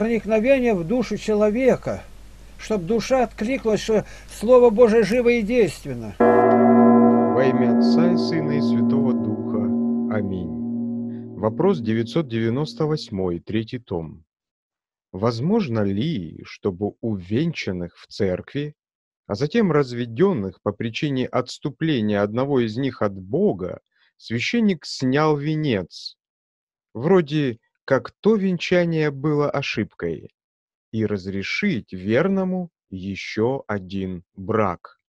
проникновение в душу человека, чтобы душа откликнулась, что Слово Божие живо и действенно. Во имя Отца и Сына и Святого Духа. Аминь. Вопрос 998, третий том. Возможно ли, чтобы увенчанных в церкви, а затем разведенных по причине отступления одного из них от Бога, священник снял венец? Вроде как то венчание было ошибкой, и разрешить верному еще один брак.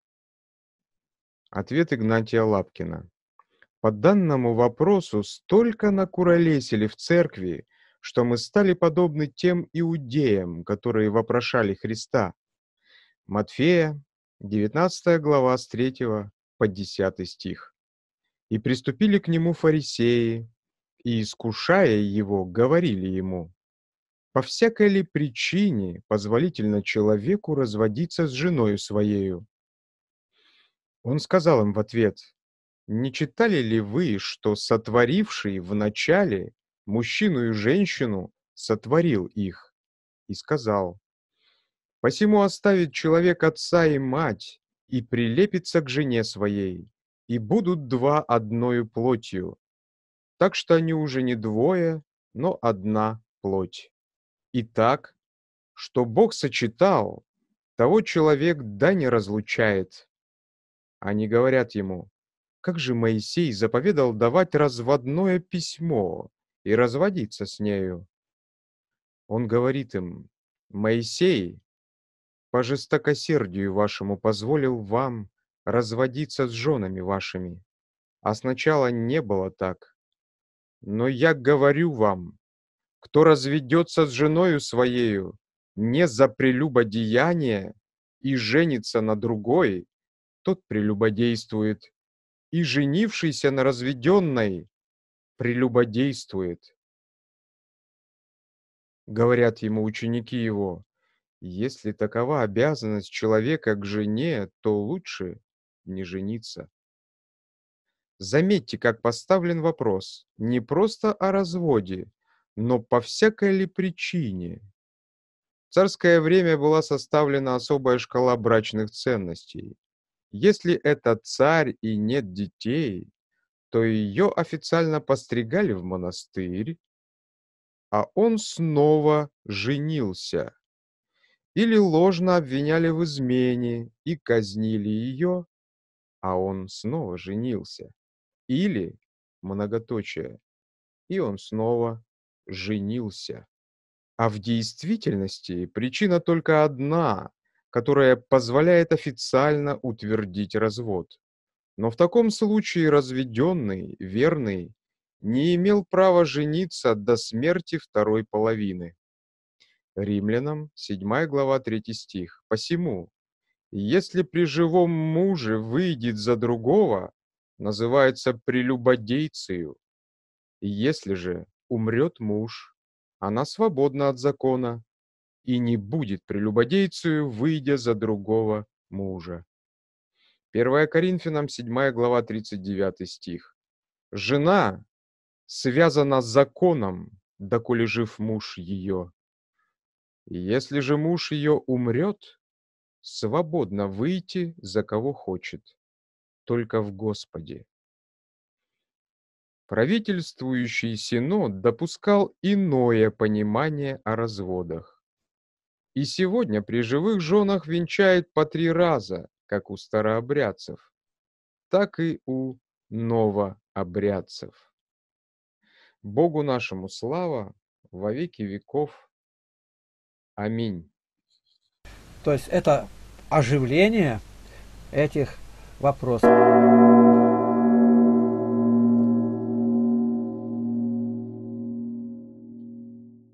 Ответ Игнатия Лапкина. По данному вопросу столько накуролесили в церкви, что мы стали подобны тем иудеям, которые вопрошали Христа. Матфея, 19 глава с 3 по 10 стих. «И приступили к нему фарисеи, и, искушая его, говорили ему, «По всякой ли причине позволительно человеку разводиться с женою своею?» Он сказал им в ответ, «Не читали ли вы, что сотворивший в начале мужчину и женщину сотворил их?» И сказал, «Посему оставит человек отца и мать и прилепится к жене своей, и будут два одною плотью, так что они уже не двое, но одна плоть. И так, что Бог сочетал, того человек да не разлучает. Они говорят ему, как же Моисей заповедал давать разводное письмо и разводиться с нею? Он говорит им, Моисей по жестокосердию вашему позволил вам разводиться с женами вашими, а сначала не было так. Но я говорю вам, кто разведется с женою своею не за прелюбодеяние и женится на другой, тот прелюбодействует, и женившийся на разведенной прелюбодействует. Говорят ему ученики его, если такова обязанность человека к жене, то лучше не жениться. Заметьте, как поставлен вопрос не просто о разводе, но по всякой ли причине. В царское время была составлена особая шкала брачных ценностей. Если это царь и нет детей, то ее официально постригали в монастырь, а он снова женился. Или ложно обвиняли в измене и казнили ее, а он снова женился. Или, многоточие, и он снова женился. А в действительности причина только одна, которая позволяет официально утвердить развод. Но в таком случае разведенный, верный, не имел права жениться до смерти второй половины. Римлянам 7 глава 3 стих. Посему, если при живом муже выйдет за другого, называется прелюбодейцею. И если же умрет муж, она свободна от закона и не будет прелюбодейцею, выйдя за другого мужа. 1 Коринфянам 7 глава 39 стих. «Жена связана с законом, доколе жив муж ее. И если же муж ее умрет, свободно выйти за кого хочет только в Господе. Правительствующий Синод допускал иное понимание о разводах. И сегодня при живых женах венчает по три раза, как у старообрядцев, так и у новообрядцев. Богу нашему слава во веки веков. Аминь. То есть это оживление этих вопрос.